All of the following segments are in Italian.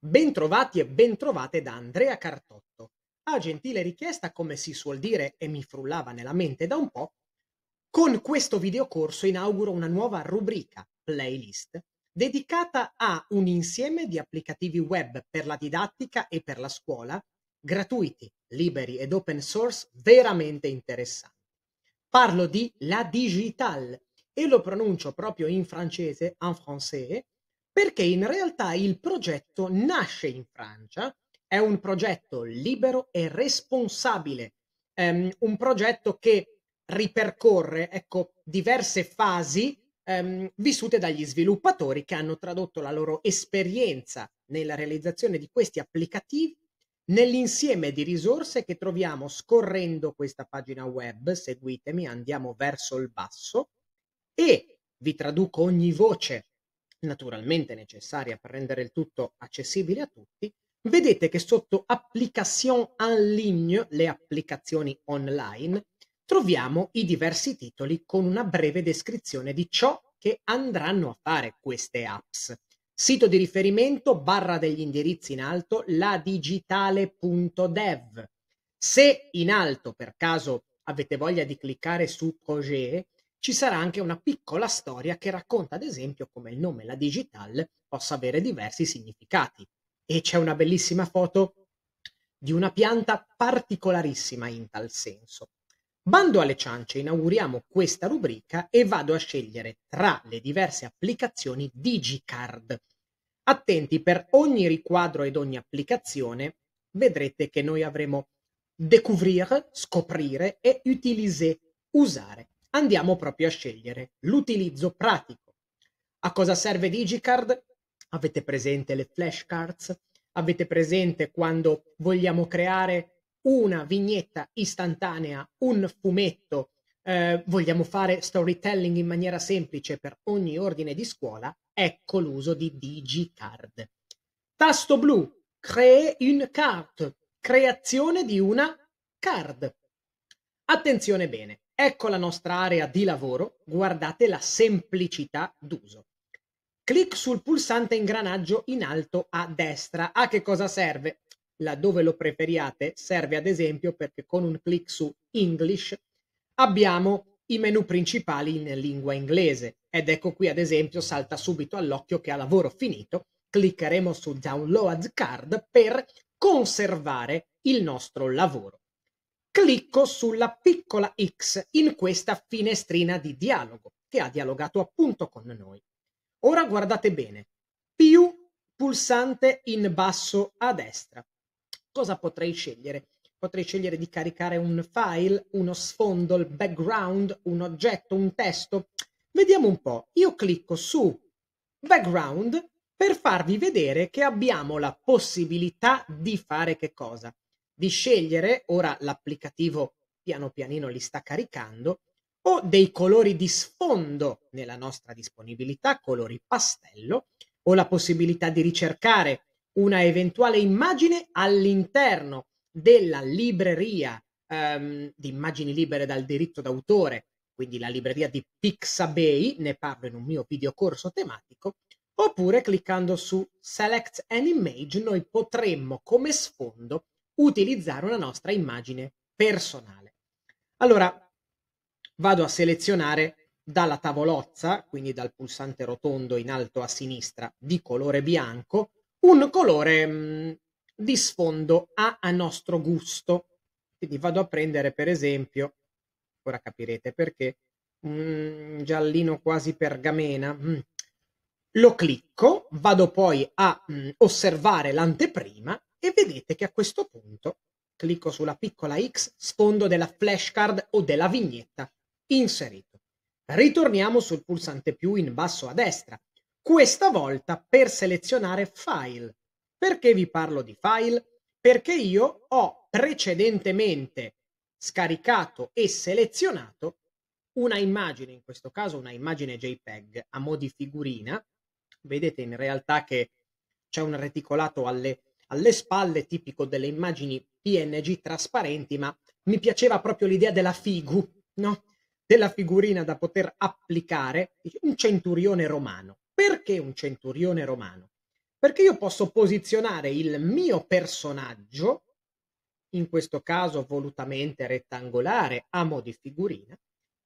Bentrovati e bentrovate da Andrea Cartotto. A gentile richiesta, come si suol dire e mi frullava nella mente da un po', con questo videocorso inauguro una nuova rubrica, playlist, dedicata a un insieme di applicativi web per la didattica e per la scuola, gratuiti, liberi ed open source veramente interessanti. Parlo di La Digital e lo pronuncio proprio in francese, en français, perché in realtà il progetto nasce in Francia, è un progetto libero e responsabile, um, un progetto che ripercorre ecco, diverse fasi um, vissute dagli sviluppatori che hanno tradotto la loro esperienza nella realizzazione di questi applicativi nell'insieme di risorse che troviamo scorrendo questa pagina web, seguitemi, andiamo verso il basso e vi traduco ogni voce naturalmente necessaria per rendere il tutto accessibile a tutti, vedete che sotto application en ligne, le applicazioni online, troviamo i diversi titoli con una breve descrizione di ciò che andranno a fare queste apps. Sito di riferimento, barra degli indirizzi in alto, ladigitale.dev. Se in alto per caso avete voglia di cliccare su projet, ci sarà anche una piccola storia che racconta ad esempio come il nome La Digital possa avere diversi significati e c'è una bellissima foto di una pianta particolarissima in tal senso. Bando alle ciance, inauguriamo questa rubrica e vado a scegliere tra le diverse applicazioni DigiCard. Attenti, per ogni riquadro ed ogni applicazione vedrete che noi avremo découvrir, scoprire e utiliser, usare andiamo proprio a scegliere l'utilizzo pratico. A cosa serve DigiCard? Avete presente le flashcards? Avete presente quando vogliamo creare una vignetta istantanea, un fumetto, eh, vogliamo fare storytelling in maniera semplice per ogni ordine di scuola? Ecco l'uso di DigiCard. Tasto blu, crée une carte, creazione di una card. Attenzione bene, Ecco la nostra area di lavoro, guardate la semplicità d'uso. Clic sul pulsante ingranaggio in alto a destra. A che cosa serve? Laddove lo preferiate, serve ad esempio perché con un clic su English abbiamo i menu principali in lingua inglese. Ed ecco qui ad esempio salta subito all'occhio che a lavoro finito cliccheremo su Download Card per conservare il nostro lavoro clicco sulla piccola X in questa finestrina di dialogo che ha dialogato appunto con noi. Ora guardate bene, più pulsante in basso a destra. Cosa potrei scegliere? Potrei scegliere di caricare un file, uno sfondo, il background, un oggetto, un testo. Vediamo un po'. Io clicco su background per farvi vedere che abbiamo la possibilità di fare che cosa? di scegliere, ora l'applicativo piano pianino li sta caricando, o dei colori di sfondo nella nostra disponibilità, colori pastello, o la possibilità di ricercare una eventuale immagine all'interno della libreria um, di immagini libere dal diritto d'autore, quindi la libreria di Pixabay, ne parlo in un mio videocorso tematico, oppure cliccando su Select an Image noi potremmo come sfondo utilizzare una nostra immagine personale. Allora, vado a selezionare dalla tavolozza, quindi dal pulsante rotondo in alto a sinistra di colore bianco, un colore mh, mm, di sfondo a, a nostro gusto. Quindi vado a prendere per esempio, ora capirete perché, un mm, giallino quasi pergamena, mh, mm, lo clicco, vado poi a mh, mm, osservare l'anteprima e vedete che a questo punto clicco sulla piccola X, sfondo della flashcard o della vignetta, inserito. Ritorniamo sul pulsante più in basso a destra, questa volta per selezionare file. Perché vi parlo di file? Perché io ho precedentemente scaricato e selezionato una immagine, in questo caso una immagine JPEG a mo' di figurina, vedete in realtà che c'è un reticolato alle, alle spalle tipico delle immagini PNG trasparenti, ma mi piaceva proprio l'idea della figu, no? della figurina da poter applicare, un centurione romano. Perché un centurione romano? Perché io posso posizionare il mio personaggio, in questo caso volutamente rettangolare a mo' di figurina,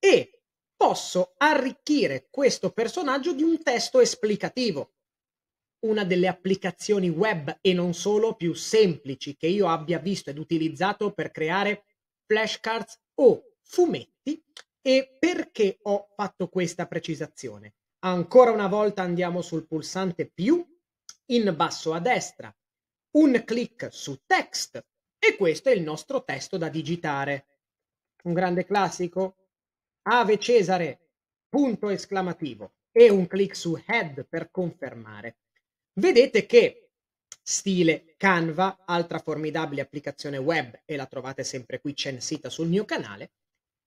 e posso arricchire questo personaggio di un testo esplicativo. Una delle applicazioni web e non solo più semplici che io abbia visto ed utilizzato per creare flashcards o fumetti e perché ho fatto questa precisazione. Ancora una volta andiamo sul pulsante più in basso a destra, un clic su text e questo è il nostro testo da digitare. Un grande classico, Ave Cesare, punto esclamativo, e un clic su Head per confermare. Vedete che stile Canva, altra formidabile applicazione web, e la trovate sempre qui censita sul mio canale,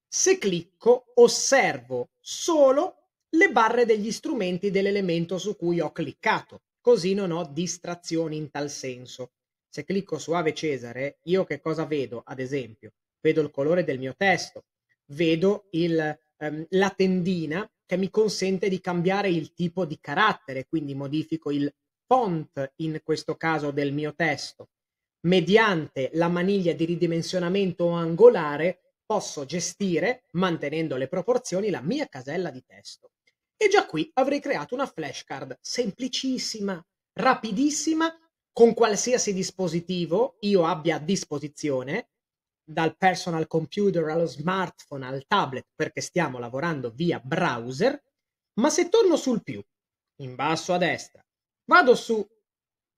se clicco osservo solo le barre degli strumenti dell'elemento su cui ho cliccato, così non ho distrazioni in tal senso. Se clicco su Ave Cesare, io che cosa vedo, ad esempio? Vedo il colore del mio testo, vedo il, ehm, la tendina che mi consente di cambiare il tipo di carattere, quindi modifico il font in questo caso del mio testo. Mediante la maniglia di ridimensionamento angolare posso gestire, mantenendo le proporzioni, la mia casella di testo. E già qui avrei creato una flashcard semplicissima, rapidissima, con qualsiasi dispositivo io abbia a disposizione, dal personal computer allo smartphone al tablet perché stiamo lavorando via browser, ma se torno sul più, in basso a destra, vado su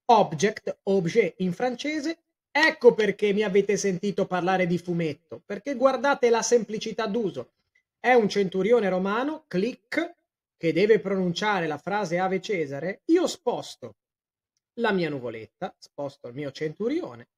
object, objet in francese, ecco perché mi avete sentito parlare di fumetto, perché guardate la semplicità d'uso. È un centurione romano, click, che deve pronunciare la frase Ave Cesare, io sposto la mia nuvoletta, sposto il mio centurione,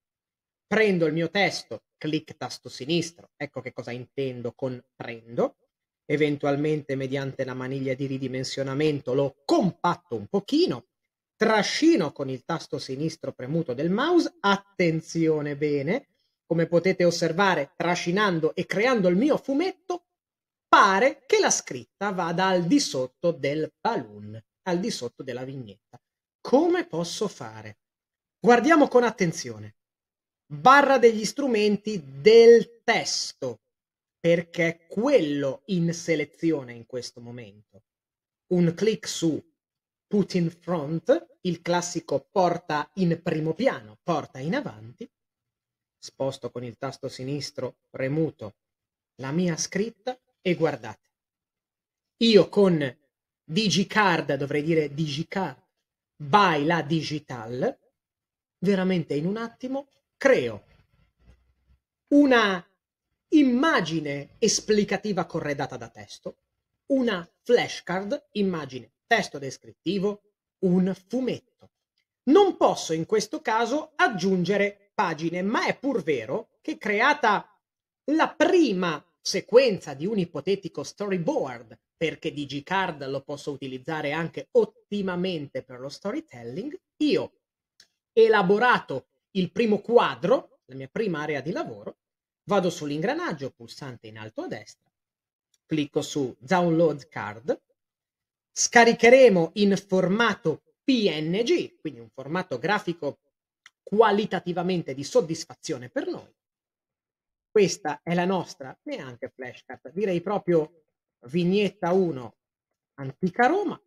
prendo il mio testo, clic tasto sinistro, ecco che cosa intendo con prendo, eventualmente mediante la maniglia di ridimensionamento lo compatto un pochino, trascino con il tasto sinistro premuto del mouse, attenzione bene, come potete osservare trascinando e creando il mio fumetto, pare che la scritta vada al di sotto del balloon, al di sotto della vignetta. Come posso fare? Guardiamo con attenzione barra degli strumenti del testo, perché è quello in selezione in questo momento. Un clic su put in front, il classico porta in primo piano, porta in avanti, sposto con il tasto sinistro premuto la mia scritta e guardate. Io con digicard, dovrei dire digicard, by la digital, veramente in un attimo creo una immagine esplicativa corredata da testo, una flashcard, immagine, testo descrittivo, un fumetto. Non posso in questo caso aggiungere pagine, ma è pur vero che creata la prima sequenza di un ipotetico storyboard, perché DigiCard lo posso utilizzare anche ottimamente per lo storytelling, io elaborato il primo quadro, la mia prima area di lavoro, vado sull'ingranaggio, pulsante in alto a destra, clicco su Download Card, scaricheremo in formato PNG, quindi un formato grafico qualitativamente di soddisfazione per noi. Questa è la nostra, neanche flashcard, direi proprio vignetta 1 antica Roma,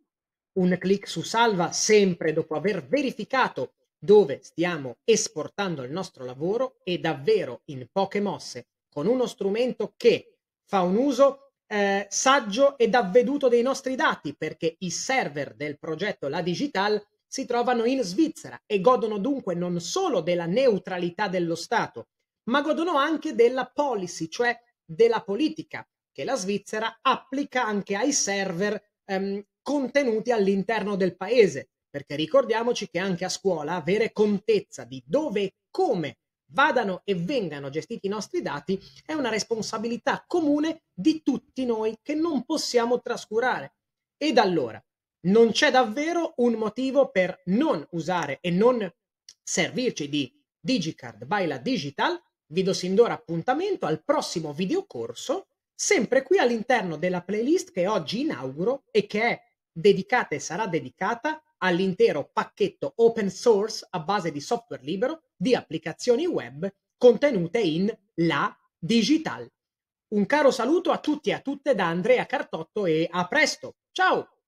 un clic su salva sempre dopo aver verificato dove stiamo esportando il nostro lavoro e davvero in poche mosse, con uno strumento che fa un uso eh, saggio ed avveduto dei nostri dati, perché i server del progetto La Digital si trovano in Svizzera e godono dunque non solo della neutralità dello Stato, ma godono anche della policy, cioè della politica che la Svizzera applica anche ai server ehm, contenuti all'interno del paese perché ricordiamoci che anche a scuola avere contezza di dove e come vadano e vengano gestiti i nostri dati è una responsabilità comune di tutti noi che non possiamo trascurare. Ed allora non c'è davvero un motivo per non usare e non servirci di Digicard by Baila Digital. Vi do sin d'ora appuntamento al prossimo videocorso, sempre qui all'interno della playlist che oggi inauguro e che è dedicata e sarà dedicata all'intero pacchetto open source a base di software libero di applicazioni web contenute in La Digital. Un caro saluto a tutti e a tutte da Andrea Cartotto e a presto. Ciao!